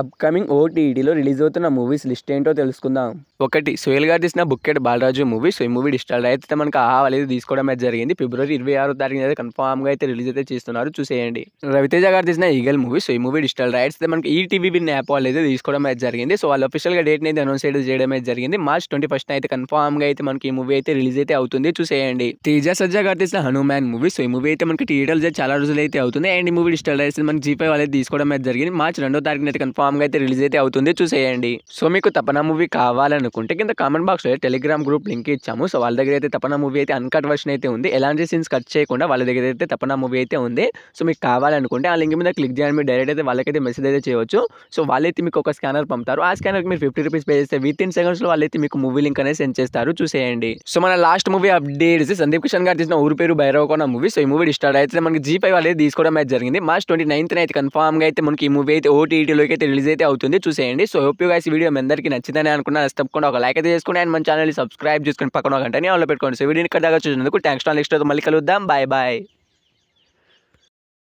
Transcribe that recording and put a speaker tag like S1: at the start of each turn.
S1: upcoming ఓటీటీలో release అవుతున్న movies list ఏంటో తెలుసుకుందాం ఒకటి సుహేల్ గారు తీసిన బుక్కెట్ బాలరాజు మూవీ సో ఈ మూవీ డిజిటల్ అయితే మనకు ఆ అనేది తీసుకోవడం అయితే జరిగింది ఫిబ్రవరి ఇరవై ఆరో తారీఖున అయితే గా అయితే రిలీజ్ అయితే చేస్తున్నారు చూసేయండి రవితేజ గారు తీసిన ఈగల్ మూవీ సో ఈ మూవీ డిజిటల్ రైట్స్ అయితే మనకి ఈ టీవీ యాప్ వాళ్ళు అయితే తీసుకోవడం అయితే జరిగింది సో వాళ్ళు గా డేట్ అయితే అనౌన్స్ అయితే చేయడం అయితే జరిగింది మార్చ్ ట్వంటీ ఫస్ట్ అయితే గా అయితే మనకి ఈ మూవీ అయితే రిలీజ్ అయితే అవుతుంది చూసేయండి తేజ సజ్జ గారు తీసిన హనుమాన్ మూవీ సో ఈ మూవీ అయితే మనకి థియేటర్స్ చాలా రోజులు అయితే అవుతుంది అండ్ ఈ మూవీ డిజిటల్ రైట్స్ మనకి జీపే వాళ్ళు తీసుకోవడం అయితే జరిగింది మార్చ్ రెండో తారీఖు అయితే కన్ఫామ్ ఫామ్గా అయితే రిలీజ్ అయితే అవుతుంది చూసేయండి సో మీకు తపన మూవీ కావాలనుకుంటే కింద కామెంట్ బాక్స్లో టెలిగ్రామ్ గ్రూప్ లింక్ ఇచ్చాము సో వాళ్ళ దగ్గర అయితే తపన మూవీ అయితే అన్కట్ వర్షన్ అయితే ఉంది ఎలాంటి సీన్స్ కట్ చేయకుండా వాళ్ళ దగ్గర అయితే తపన మూవీ అయితే ఉంది సో మీకు కావాలనుకుంటే ఆ లింక్ మీద క్లిక్ చేయండి మీరు డైరెక్ట్ అయితే వాళ్ళకైతే మెసేజ్ అయితే చేయవచ్చు సో వాళ్ళైతే మీకు ఒక స్కానర్ పంపుతారు ఆ స్కానర్కి మీరు ఫిఫ్టీ రూపీస్ పే చేస్తే విత్ ఇన్ సెకండ్స్లో వాళ్ళైతే మీకు మూవీ లింక్ అనేది సెండ్ చేస్తారు చూసేయండి సో మన last movie updates Sundeep Kishan గారు చేసిన ఊరు పేరు భైరవ మూవీ సో ఈ మూవీ స్టార్ట్ అయితే మనకి జీ ఫైవ్ తీసుకోవడం అయితే జరిగింది మార్చ్ ట్వంటీ నైన్త్ అయితే కన్ఫామ్గా అయితే మనకి ఈ మూవీ అయితే ఓటీటీలోకి అయితే అయితే రిలీజ్ అయితే అవుతుంది చూసేయండి so hope you guys video మీ అందరికీ నచ్చిందని అనుకున్నాను తప్పకుండా ఒక లైక్ అయితే చేసుకోండి అండ్ మన ఛానల్ సబ్స్క్రైబ్ చేసుకుని పక్కన ఒక గంటని ఆన్లో పెట్టుకోండి సో వీడియోని ఇక్కడ దాకా చూసినందుకు థ్యాంక్స్ నెక్స్ట్ మళ్ళీ కలుద్దాం బాయ్ బాయ్